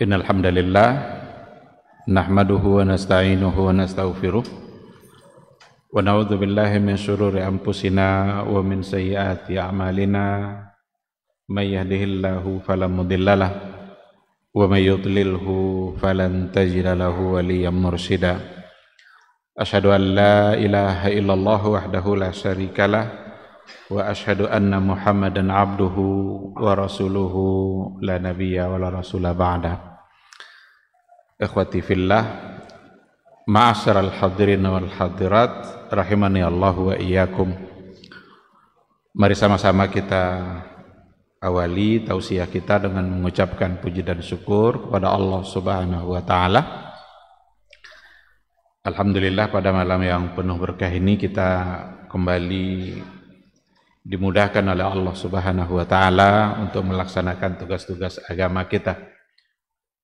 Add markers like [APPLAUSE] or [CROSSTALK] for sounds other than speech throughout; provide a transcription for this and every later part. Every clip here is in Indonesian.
إن الحمد لله نحمده ونستعينه ونستغفره ونعوذ بالله من شرور أنفسنا ومن سيئات أعمالنا من يهده الله فلا مضل له ومن يضلله فلن تجد له وليا مرشدا أشهد أن لا إله إلا الله وحده لا شريك له وأشهد أن محمدا عبده ورسوله لا نبي ولا رسول بعده Ikhwati fillah al hadirin wal hadirat Rahimani Allah wa iyakum Mari sama-sama kita awali tausiah kita dengan mengucapkan puji dan syukur kepada Allah Subhanahu wa taala. Alhamdulillah pada malam yang penuh berkah ini kita kembali dimudahkan oleh Allah Subhanahu wa taala untuk melaksanakan tugas-tugas agama kita.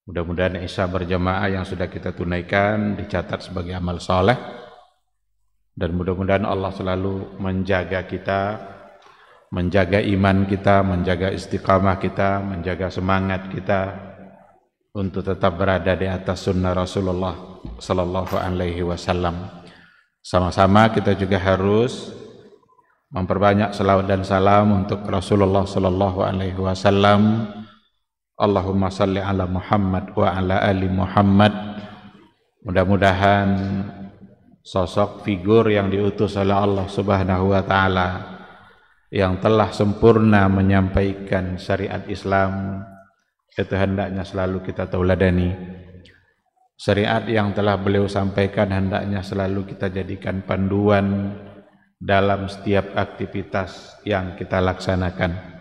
Mudah-mudahan Isya berjamaah yang sudah kita tunaikan dicatat sebagai amal soleh dan mudah-mudahan Allah selalu menjaga kita, menjaga iman kita, menjaga istiqamah kita, menjaga semangat kita untuk tetap berada di atas sunnah Rasulullah Sallallahu Alaihi Wasallam. Sama-sama kita juga harus memperbanyak selawat dan salam untuk Rasulullah Sallallahu Alaihi Wasallam Allahumma salli ala Muhammad wa ala ali Muhammad. Mudah-mudahan sosok figur yang diutus oleh Allah Subhanahu wa taala yang telah sempurna menyampaikan syariat Islam itu hendaknya selalu kita tauladani. Syariat yang telah beliau sampaikan hendaknya selalu kita jadikan panduan dalam setiap aktivitas yang kita laksanakan.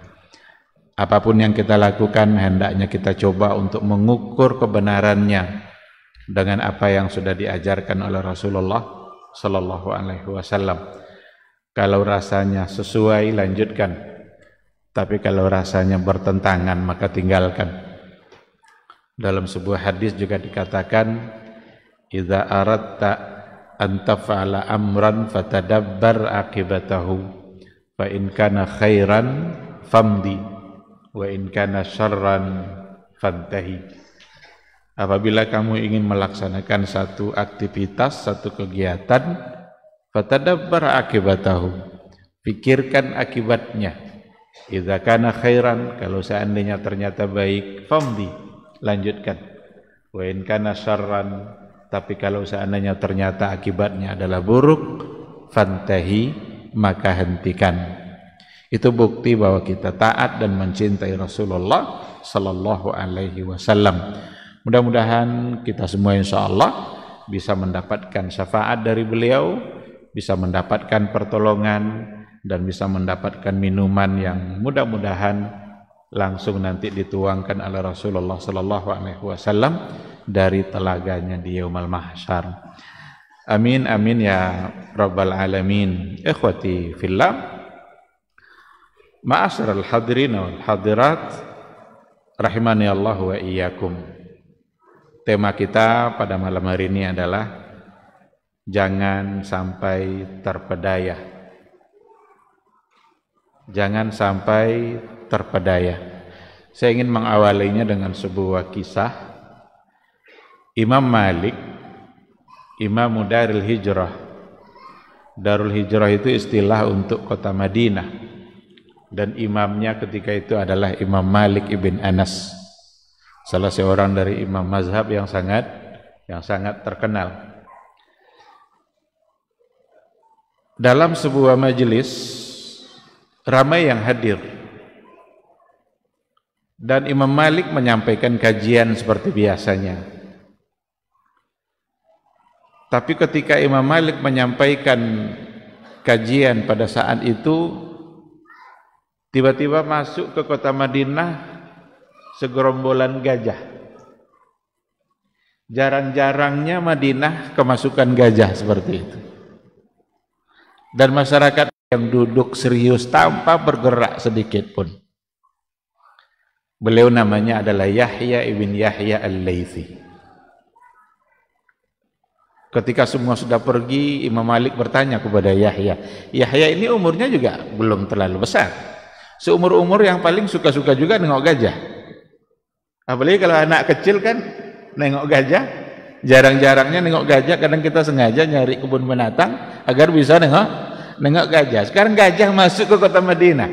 Apapun yang kita lakukan hendaknya kita coba untuk mengukur kebenarannya dengan apa yang sudah diajarkan oleh Rasulullah sallallahu alaihi wasallam. Kalau rasanya sesuai lanjutkan. Tapi kalau rasanya bertentangan maka tinggalkan. Dalam sebuah hadis juga dikatakan idza aradta antafala taf'ala amran fatadabbar akibatahu fa in kana khairan famdi wa in kana syarran fantahi. Apabila kamu ingin melaksanakan satu aktivitas, satu kegiatan, fatadabbar akibatahu. Pikirkan akibatnya. Idza kana khairan, kalau seandainya ternyata baik, famdi, lanjutkan. Wa in kana syarran, tapi kalau seandainya ternyata akibatnya adalah buruk, fantahi, maka hentikan. Itu bukti bahwa kita taat dan mencintai Rasulullah Sallallahu Alaihi Wasallam. Mudah-mudahan kita semua insya Allah bisa mendapatkan syafaat dari beliau, bisa mendapatkan pertolongan, dan bisa mendapatkan minuman yang mudah-mudahan langsung nanti dituangkan oleh Rasulullah Sallallahu Alaihi Wasallam dari telaganya di Yaumal Mahsyar. Amin amin ya Rabbal Alamin. Ikhwati fillah. Ma'asyar al-hadirin wal hadirat rahimani Allah wa iyyakum. Tema kita pada malam hari ini adalah jangan sampai terpedaya. Jangan sampai terpedaya. Saya ingin mengawalinya dengan sebuah kisah Imam Malik Imam Darul Hijrah. Darul Hijrah itu istilah untuk kota Madinah dan imamnya ketika itu adalah Imam Malik ibn Anas salah seorang dari imam mazhab yang sangat yang sangat terkenal dalam sebuah majelis ramai yang hadir dan Imam Malik menyampaikan kajian seperti biasanya tapi ketika Imam Malik menyampaikan kajian pada saat itu Tiba-tiba masuk ke kota Madinah segerombolan gajah. Jarang-jarangnya Madinah kemasukan gajah seperti itu. Dan masyarakat yang duduk serius tanpa bergerak sedikit pun. Beliau namanya adalah Yahya ibn Yahya al-Laythi. Ketika semua sudah pergi, Imam Malik bertanya kepada Yahya. Yahya ini umurnya juga belum terlalu besar Seumur-umur yang paling suka-suka juga nengok gajah. Apalagi kalau anak kecil kan nengok gajah, jarang-jarangnya nengok gajah, kadang kita sengaja nyari kebun binatang agar bisa nengok nengok gajah. Sekarang gajah masuk ke kota Madinah.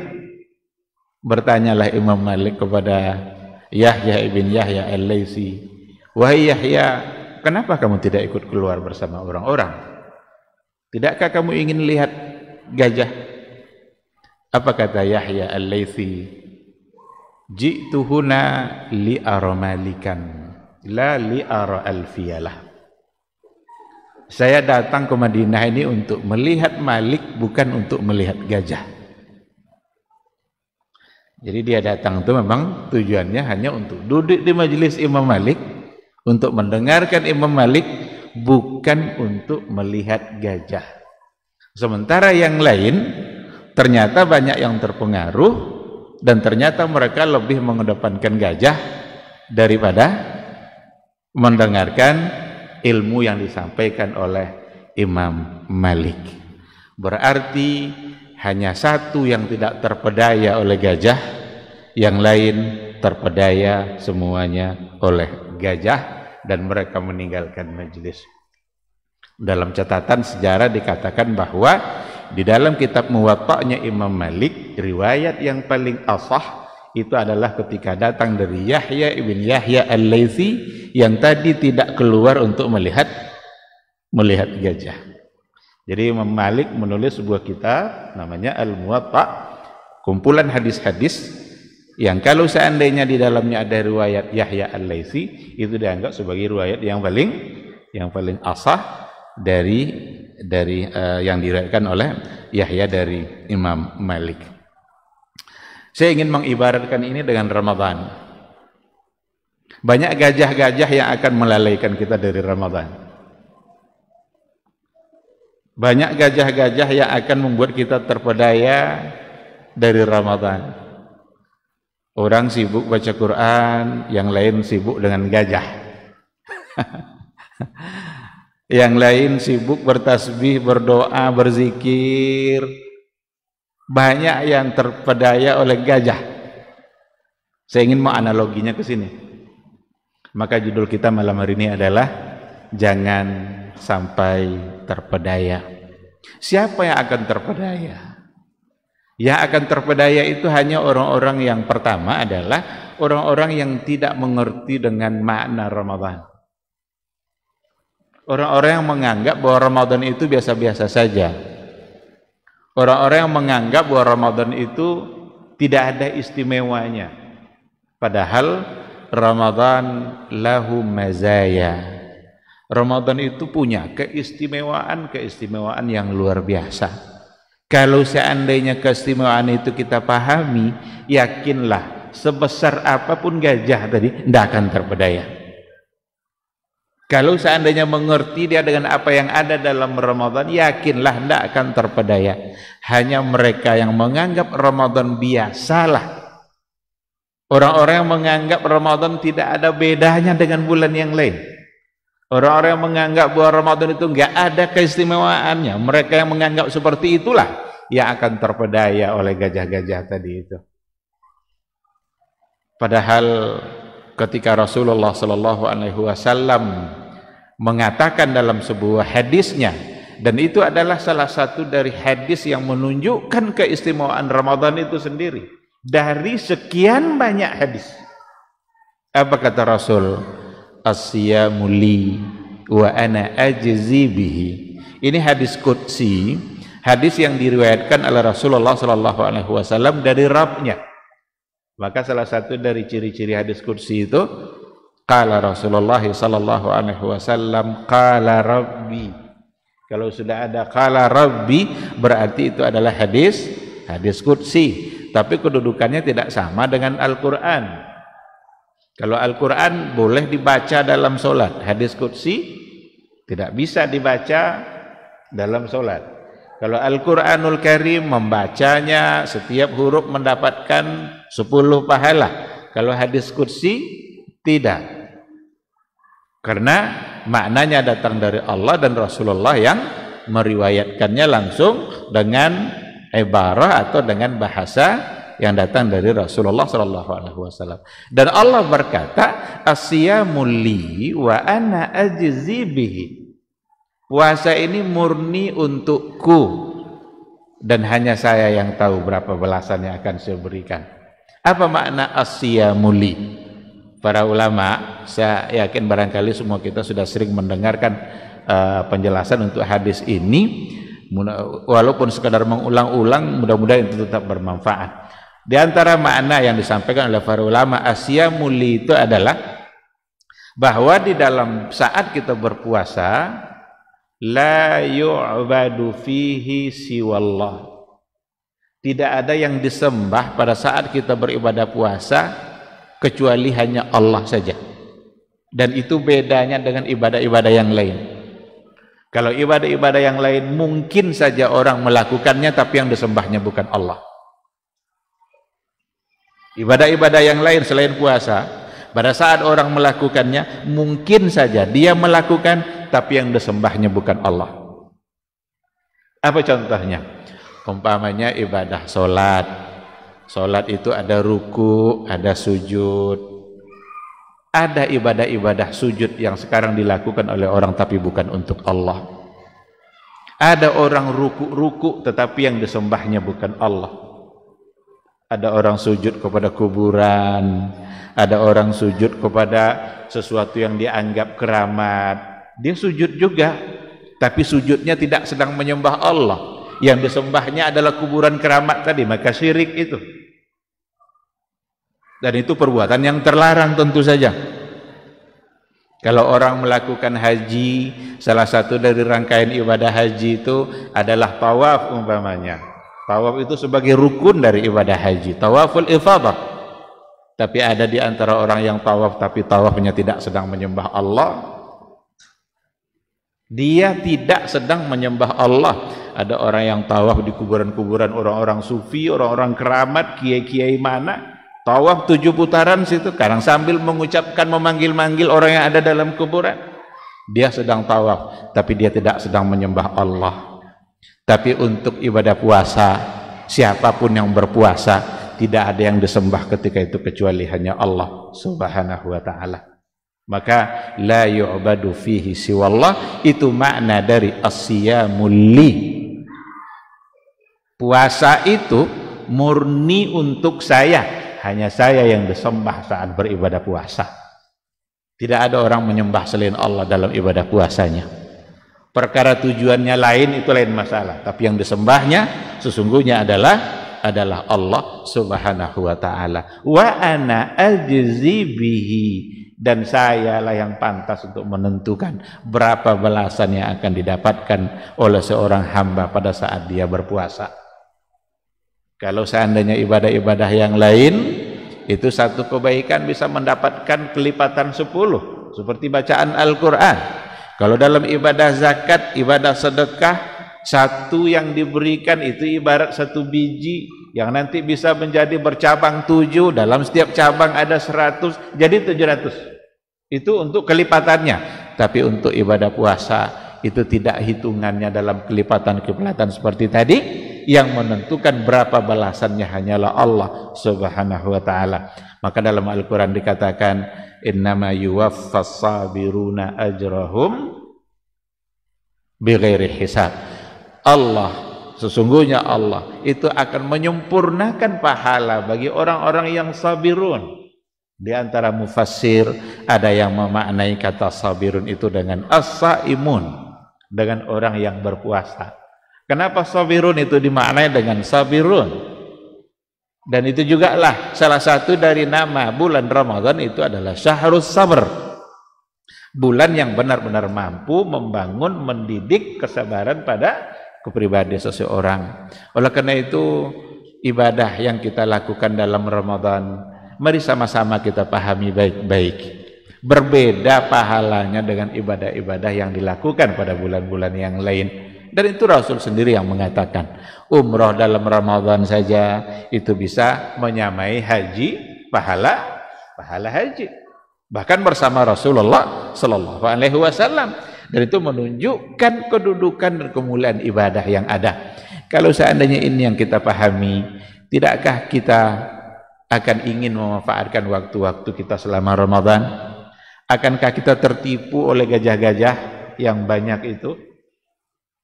Bertanyalah Imam Malik kepada Yahya ibn Yahya al-Laisi. Wahai Yahya, kenapa kamu tidak ikut keluar bersama orang-orang? Tidakkah kamu ingin lihat gajah? Apa kata Yahya al laythi Ji'tuhuna li aromalikan la li ara Alfialah. Saya datang ke Madinah ini untuk melihat Malik bukan untuk melihat gajah. Jadi dia datang itu memang tujuannya hanya untuk duduk di majelis Imam Malik, untuk mendengarkan Imam Malik, bukan untuk melihat gajah. Sementara yang lain ternyata banyak yang terpengaruh dan ternyata mereka lebih mengedepankan gajah daripada mendengarkan ilmu yang disampaikan oleh Imam Malik. Berarti hanya satu yang tidak terpedaya oleh gajah, yang lain terpedaya semuanya oleh gajah dan mereka meninggalkan majelis. Dalam catatan sejarah dikatakan bahwa di dalam kitab Muwatta'nya Imam Malik, riwayat yang paling asah itu adalah ketika datang dari Yahya ibn Yahya al laisi yang tadi tidak keluar untuk melihat melihat gajah. Jadi Imam Malik menulis sebuah kitab namanya Al-Muwatta, kumpulan hadis-hadis yang kalau seandainya di dalamnya ada riwayat Yahya al laisi itu dianggap sebagai riwayat yang paling yang paling asah dari dari uh, yang diriwayatkan oleh Yahya dari Imam Malik. Saya ingin mengibaratkan ini dengan Ramadan. Banyak gajah-gajah yang akan melalaikan kita dari Ramadan. Banyak gajah-gajah yang akan membuat kita terpedaya dari Ramadan. Orang sibuk baca Quran, yang lain sibuk dengan gajah. [LAUGHS] yang lain sibuk bertasbih, berdoa, berzikir. Banyak yang terpedaya oleh gajah. Saya ingin mau analoginya ke sini. Maka judul kita malam hari ini adalah jangan sampai terpedaya. Siapa yang akan terpedaya? Yang akan terpedaya itu hanya orang-orang yang pertama adalah orang-orang yang tidak mengerti dengan makna Ramadan. Orang-orang yang menganggap bahwa Ramadan itu biasa-biasa saja. Orang-orang yang menganggap bahwa Ramadan itu tidak ada istimewanya. Padahal Ramadan lahu mazaya. Ramadan itu punya keistimewaan-keistimewaan yang luar biasa. Kalau seandainya keistimewaan itu kita pahami, yakinlah sebesar apapun gajah tadi tidak akan terpedaya. Kalau seandainya mengerti dia dengan apa yang ada dalam Ramadan, yakinlah tidak akan terpedaya. Hanya mereka yang menganggap Ramadan biasalah. Orang-orang yang menganggap Ramadan tidak ada bedanya dengan bulan yang lain. Orang-orang yang menganggap bahwa Ramadan itu enggak ada keistimewaannya. Mereka yang menganggap seperti itulah yang akan terpedaya oleh gajah-gajah tadi itu. Padahal ketika Rasulullah Shallallahu Alaihi Wasallam mengatakan dalam sebuah hadisnya dan itu adalah salah satu dari hadis yang menunjukkan keistimewaan Ramadan itu sendiri dari sekian banyak hadis apa kata Rasul asya wa ana ajzi bihi ini hadis qudsi hadis yang diriwayatkan oleh Rasulullah sallallahu alaihi wasallam dari Rabbnya maka salah satu dari ciri-ciri hadis kursi itu Kala Rasulullah sallallahu alaihi wasallam kala rabbi. Kalau sudah ada kala rabbi berarti itu adalah hadis hadis qudsi, tapi kedudukannya tidak sama dengan Al-Qur'an. Kalau Al-Qur'an boleh dibaca dalam solat, hadis qudsi tidak bisa dibaca dalam solat. Kalau Al-Qur'anul Karim membacanya setiap huruf mendapatkan 10 pahala. Kalau hadis kursi tidak. Karena maknanya datang dari Allah dan Rasulullah yang meriwayatkannya langsung dengan ibarah atau dengan bahasa yang datang dari Rasulullah SAW. Alaihi Wasallam. Dan Allah berkata, muli wa ana bihi." Puasa ini murni untukku dan hanya saya yang tahu berapa belasan yang akan saya berikan. Apa makna muli? para ulama, saya yakin barangkali semua kita sudah sering mendengarkan uh, penjelasan untuk hadis ini walaupun sekadar mengulang-ulang mudah-mudahan itu tetap bermanfaat. Di antara makna yang disampaikan oleh para ulama Asia muli itu adalah bahwa di dalam saat kita berpuasa la yu'badu fihi siwallah. Tidak ada yang disembah pada saat kita beribadah puasa kecuali hanya Allah saja dan itu bedanya dengan ibadah-ibadah yang lain kalau ibadah-ibadah yang lain mungkin saja orang melakukannya tapi yang disembahnya bukan Allah ibadah-ibadah yang lain selain puasa pada saat orang melakukannya mungkin saja dia melakukan tapi yang disembahnya bukan Allah apa contohnya umpamanya ibadah solat Salat itu ada ruku, ada sujud. Ada ibadah-ibadah sujud yang sekarang dilakukan oleh orang tapi bukan untuk Allah. Ada orang ruku-ruku tetapi yang disembahnya bukan Allah. Ada orang sujud kepada kuburan, ada orang sujud kepada sesuatu yang dianggap keramat. Dia sujud juga, tapi sujudnya tidak sedang menyembah Allah yang disembahnya adalah kuburan keramat tadi maka syirik itu dan itu perbuatan yang terlarang tentu saja kalau orang melakukan haji salah satu dari rangkaian ibadah haji itu adalah tawaf umpamanya tawaf itu sebagai rukun dari ibadah haji tawaful ifadah tapi ada di antara orang yang tawaf tapi tawafnya tidak sedang menyembah Allah dia tidak sedang menyembah Allah. Ada orang yang tawaf di kuburan-kuburan orang-orang sufi, orang-orang keramat, kiai-kiai mana. Tawaf tujuh putaran situ, kadang sambil mengucapkan, memanggil-manggil orang yang ada dalam kuburan. Dia sedang tawaf, tapi dia tidak sedang menyembah Allah. Tapi untuk ibadah puasa, siapapun yang berpuasa, tidak ada yang disembah ketika itu kecuali hanya Allah Subhanahu wa taala. Maka la yu'badu fihi siwallah itu makna dari asyamuli. Puasa itu murni untuk saya, hanya saya yang disembah saat beribadah puasa. Tidak ada orang menyembah selain Allah dalam ibadah puasanya. Perkara tujuannya lain itu lain masalah, tapi yang disembahnya sesungguhnya adalah adalah Allah Subhanahu wa taala. Wa ana ajzi bihi dan sayalah yang pantas untuk menentukan berapa belasan yang akan didapatkan oleh seorang hamba pada saat dia berpuasa. Kalau seandainya ibadah-ibadah yang lain itu satu kebaikan bisa mendapatkan kelipatan sepuluh seperti bacaan Al-Qur'an. Kalau dalam ibadah zakat, ibadah sedekah satu yang diberikan itu ibarat satu biji yang nanti bisa menjadi bercabang tujuh dalam setiap cabang ada seratus jadi tujuh ratus itu untuk kelipatannya. Tapi untuk ibadah puasa itu tidak hitungannya dalam kelipatan-kelipatan seperti tadi. Yang menentukan berapa balasannya hanyalah Allah subhanahu wa ta'ala. Maka dalam Al-Quran dikatakan, Innama yuwaffas sabiruna ajrahum bighairi hisab. Allah sesungguhnya Allah itu akan menyempurnakan pahala bagi orang-orang yang sabirun di antara mufassir ada yang memaknai kata sabirun itu dengan as-saimun, dengan orang yang berpuasa. Kenapa sabirun itu dimaknai dengan sabirun? Dan itu juga lah salah satu dari nama bulan Ramadan itu adalah syahrus sabr. Bulan yang benar-benar mampu membangun, mendidik kesabaran pada kepribadian seseorang. Oleh karena itu ibadah yang kita lakukan dalam Ramadan Mari sama-sama kita pahami baik-baik. Berbeda pahalanya dengan ibadah-ibadah yang dilakukan pada bulan-bulan yang lain. Dan itu Rasul sendiri yang mengatakan, umroh dalam Ramadan saja itu bisa menyamai haji, pahala, pahala haji. Bahkan bersama Rasulullah Shallallahu Alaihi Wasallam. Dan itu menunjukkan kedudukan dan kemuliaan ibadah yang ada. Kalau seandainya ini yang kita pahami, tidakkah kita akan ingin memanfaatkan waktu-waktu kita selama Ramadan? Akankah kita tertipu oleh gajah-gajah yang banyak itu?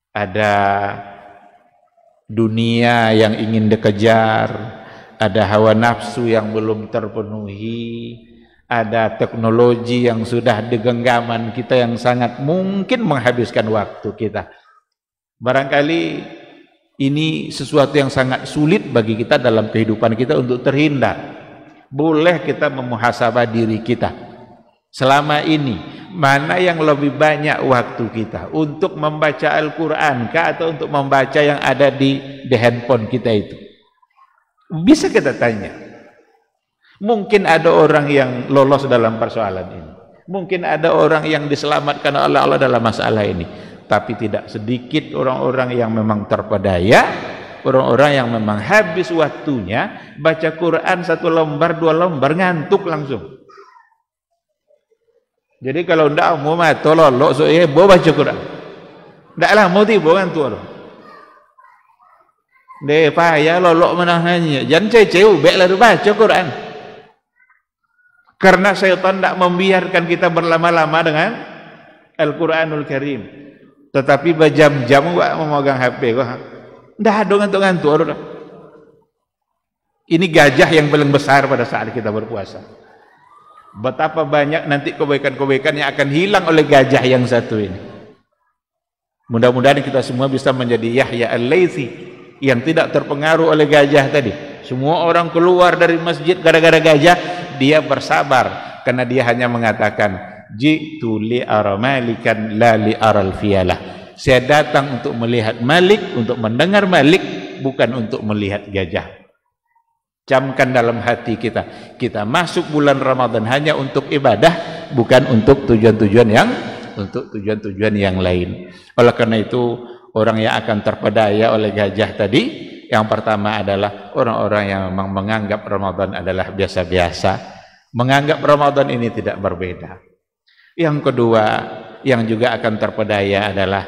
Ada dunia yang ingin dikejar, ada hawa nafsu yang belum terpenuhi, ada teknologi yang sudah digenggaman kita yang sangat mungkin menghabiskan waktu kita. Barangkali ini sesuatu yang sangat sulit bagi kita dalam kehidupan kita untuk terhindar. Boleh kita memuhasabah diri kita. Selama ini, mana yang lebih banyak waktu kita untuk membaca Al-Quran atau untuk membaca yang ada di, di handphone kita itu? Bisa kita tanya. Mungkin ada orang yang lolos dalam persoalan ini. Mungkin ada orang yang diselamatkan oleh Allah dalam masalah ini tapi tidak sedikit orang-orang yang memang terpedaya orang-orang yang memang habis waktunya baca Quran satu lembar dua lembar ngantuk langsung jadi kalau tidak mau mati lo so ya bo baca Quran tidak lah mau tiba ngantuk lo deh payah lo lo menahannya jangan cewek-cewek baik lah baca Quran karena syaitan tidak membiarkan kita berlama-lama dengan Al-Quranul Karim. Tetapi berjam-jam gak memegang HP kau. Dah ada ngantuk-ngantuk orang. Ini gajah yang paling besar pada saat kita berpuasa. Betapa banyak nanti kebaikan-kebaikan yang akan hilang oleh gajah yang satu ini. Mudah-mudahan kita semua bisa menjadi Yahya al-Laitsi yang tidak terpengaruh oleh gajah tadi. Semua orang keluar dari masjid gara-gara gajah, dia bersabar karena dia hanya mengatakan jitu li ara la li aral fiala. saya datang untuk melihat malik untuk mendengar malik bukan untuk melihat gajah camkan dalam hati kita kita masuk bulan Ramadan hanya untuk ibadah bukan untuk tujuan-tujuan yang untuk tujuan-tujuan yang lain oleh karena itu orang yang akan terpedaya oleh gajah tadi yang pertama adalah orang-orang yang memang menganggap Ramadan adalah biasa-biasa menganggap Ramadan ini tidak berbeda yang kedua, yang juga akan terpedaya adalah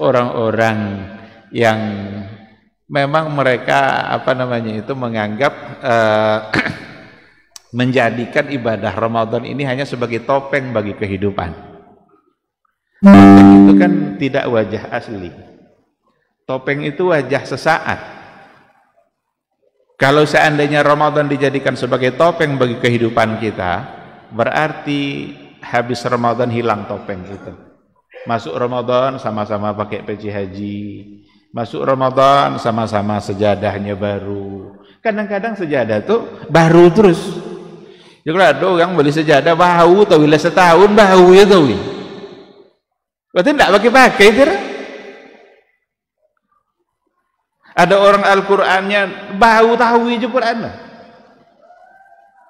orang-orang yang memang mereka apa namanya itu menganggap uh, [CLEARS THROAT] menjadikan ibadah Ramadan ini hanya sebagai topeng bagi kehidupan. Topeng itu kan tidak wajah asli. Topeng itu wajah sesaat. Kalau seandainya Ramadan dijadikan sebagai topeng bagi kehidupan kita, berarti habis Ramadan hilang topeng itu, Masuk Ramadan sama-sama pakai peci haji. Masuk Ramadan sama-sama sejadahnya baru. Kadang-kadang sejadah tuh baru terus. Jadi ya ada orang beli sejadah bau tahu lah setahun bau ya tahu. Berarti tidak pakai-pakai tidak? Ada orang Al-Qur'annya bau tahu aja Qur'an.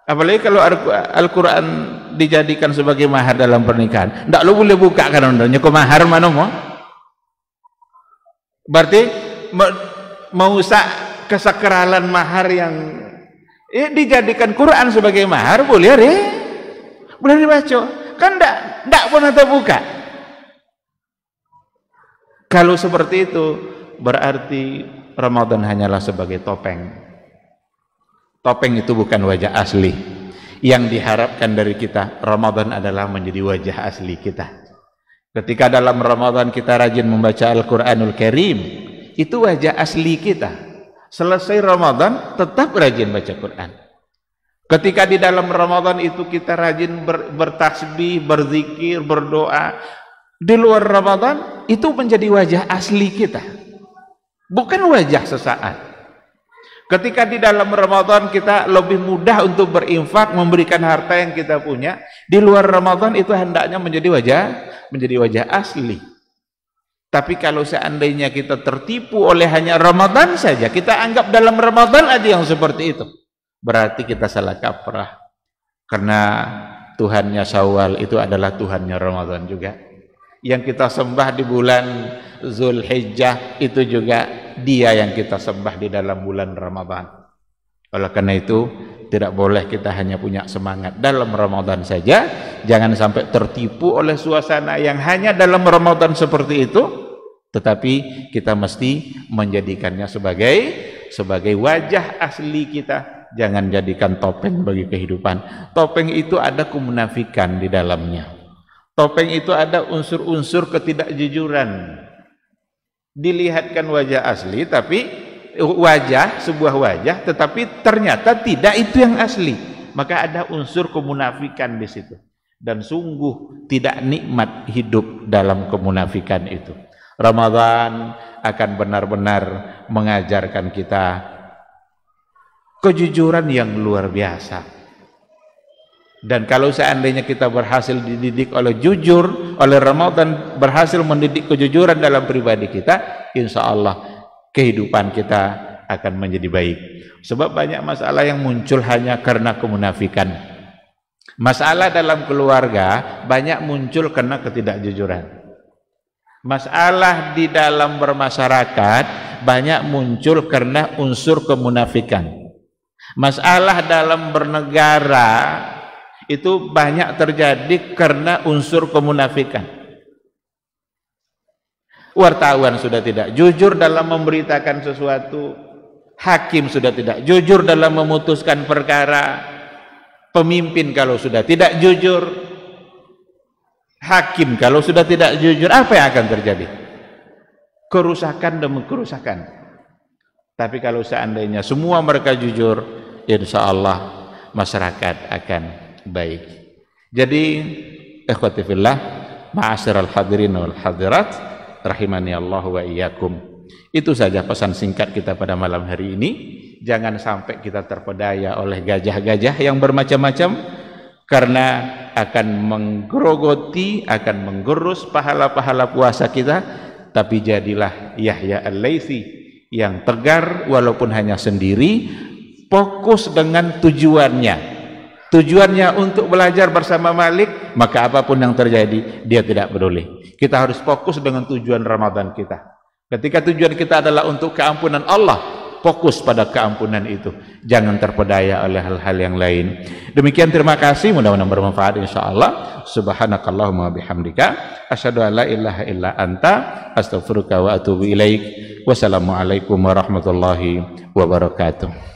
Apalagi kalau Al-Qur'an dijadikan sebagai mahar dalam pernikahan tidak lo boleh buka kan undangnya kok mahar mana mau berarti mau kesakralan mahar yang eh, dijadikan Quran sebagai mahar boleh ya boleh dibaca kan tidak tidak pernah terbuka kalau seperti itu berarti Ramadan hanyalah sebagai topeng topeng itu bukan wajah asli yang diharapkan dari kita. Ramadan adalah menjadi wajah asli kita. Ketika dalam Ramadan kita rajin membaca Al-Quranul Karim, itu wajah asli kita. Selesai Ramadan, tetap rajin baca Quran. Ketika di dalam Ramadan itu kita rajin ber, bertasbih, berzikir, berdoa. Di luar Ramadan, itu menjadi wajah asli kita. Bukan wajah sesaat. Ketika di dalam Ramadan kita lebih mudah untuk berinfak, memberikan harta yang kita punya, di luar Ramadan itu hendaknya menjadi wajah menjadi wajah asli. Tapi kalau seandainya kita tertipu oleh hanya Ramadan saja, kita anggap dalam Ramadan aja yang seperti itu. Berarti kita salah kaprah. Karena Tuhannya Syawal itu adalah Tuhannya Ramadan juga yang kita sembah di bulan Zulhijjah itu juga dia yang kita sembah di dalam bulan Ramadan. Oleh karena itu tidak boleh kita hanya punya semangat dalam Ramadan saja, jangan sampai tertipu oleh suasana yang hanya dalam Ramadan seperti itu, tetapi kita mesti menjadikannya sebagai sebagai wajah asli kita. Jangan jadikan topeng bagi kehidupan. Topeng itu ada kemunafikan di dalamnya Topeng itu ada unsur-unsur ketidakjujuran. Dilihatkan wajah asli tapi wajah sebuah wajah tetapi ternyata tidak itu yang asli. Maka ada unsur kemunafikan di situ. Dan sungguh tidak nikmat hidup dalam kemunafikan itu. Ramadan akan benar-benar mengajarkan kita kejujuran yang luar biasa. Dan kalau seandainya kita berhasil dididik oleh jujur, oleh Ramadan berhasil mendidik kejujuran dalam pribadi kita, insya Allah kehidupan kita akan menjadi baik. Sebab banyak masalah yang muncul hanya karena kemunafikan. Masalah dalam keluarga banyak muncul karena ketidakjujuran. Masalah di dalam bermasyarakat banyak muncul karena unsur kemunafikan. Masalah dalam bernegara itu banyak terjadi karena unsur kemunafikan. Wartawan sudah tidak jujur dalam memberitakan sesuatu, hakim sudah tidak jujur dalam memutuskan perkara, pemimpin kalau sudah tidak jujur, hakim kalau sudah tidak jujur, apa yang akan terjadi? Kerusakan demi kerusakan. Tapi kalau seandainya semua mereka jujur, insya Allah masyarakat akan baik. Jadi ikhwati fillah ma'asyiral hadirin wal hadirat rahimani Allah wa iyyakum. Itu saja pesan singkat kita pada malam hari ini. Jangan sampai kita terpedaya oleh gajah-gajah yang bermacam-macam karena akan menggerogoti, akan menggerus pahala-pahala puasa kita, tapi jadilah Yahya Al-Laitsi yang tegar walaupun hanya sendiri, fokus dengan tujuannya tujuannya untuk belajar bersama Malik, maka apapun yang terjadi, dia tidak peduli. Kita harus fokus dengan tujuan Ramadan kita. Ketika tujuan kita adalah untuk keampunan Allah, fokus pada keampunan itu. Jangan terpedaya oleh hal-hal yang lain. Demikian terima kasih, mudah-mudahan bermanfaat insyaallah. Subhanakallahumma bihamdika, Asyadu ala la ilaha illa anta, astaghfiruka wa atubu ilaik. Wassalamualaikum warahmatullahi wabarakatuh.